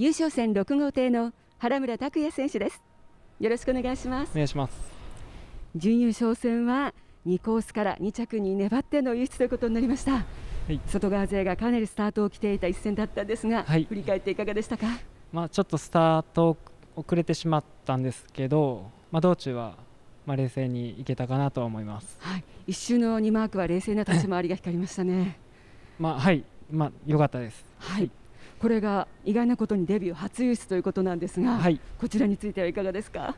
優勝戦6号艇の原村拓也選手ですよろしくお願いしますお願いします準優勝戦は2コースから2着に粘っての輸出ということになりました、はい、外側勢がかなりスタートを着ていた一戦だったんですが、はい、振り返っていかがでしたかまあちょっとスタート遅れてしまったんですけどまあ道中はまあ冷静にいけたかなと思います、はい、一周の2マークは冷静な立ち回りが光りましたね まあはいまあ良かったですはいこれが意外なことにデビュー初輸出ということなんですが、はい、こちらについてはいかがですか。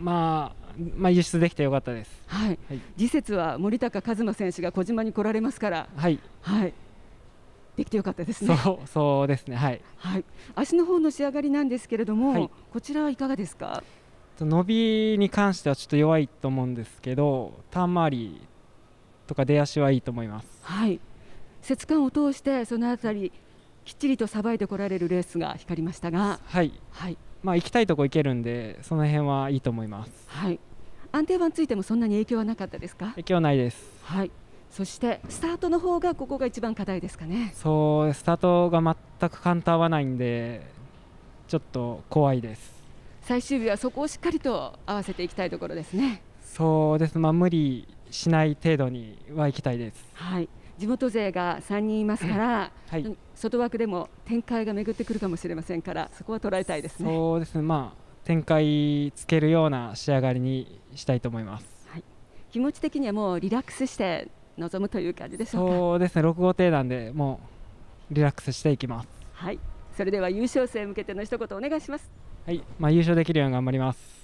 まあ、まあ、輸出できてよかったです。はい。はい、次節は森高和馬選手が小島に来られますから。はい。はい。できてよかったですね。そう、そうですね。はい。はい。足の方の仕上がりなんですけれども、はい、こちらはいかがですか。伸びに関してはちょっと弱いと思うんですけど、ターン回りとか出足はいいと思います。はい。節間を通してそのあたりきっちりとさばいてこられるレースが光りましたが、はい、はい、まあ行きたいとこ行けるんで、その辺はいいと思います。はい、安定板ついてもそんなに影響はなかったですか？影響ないです。はい。そしてスタートの方がここが一番課題ですかね。そう、スタートが全く簡単合わないんで、ちょっと怖いです。最終日はそこをしっかりと合わせていきたいところですね。そうです。まあ無理しない程度には行きたいです。はい。地元勢が3人いますから、はい、外枠でも展開が巡ってくるかもしれませんからそこは捉えたいですね。そうですねまあ展開つけるような仕上がりにしたいと思います、はい、気持ち的にはもうリラックスして臨むという感じでしょうそうですね6号艇なんでもうリラックスしていきますはいそれでは優勝戦向けての一言お願いしますはいまあ優勝できるように頑張ります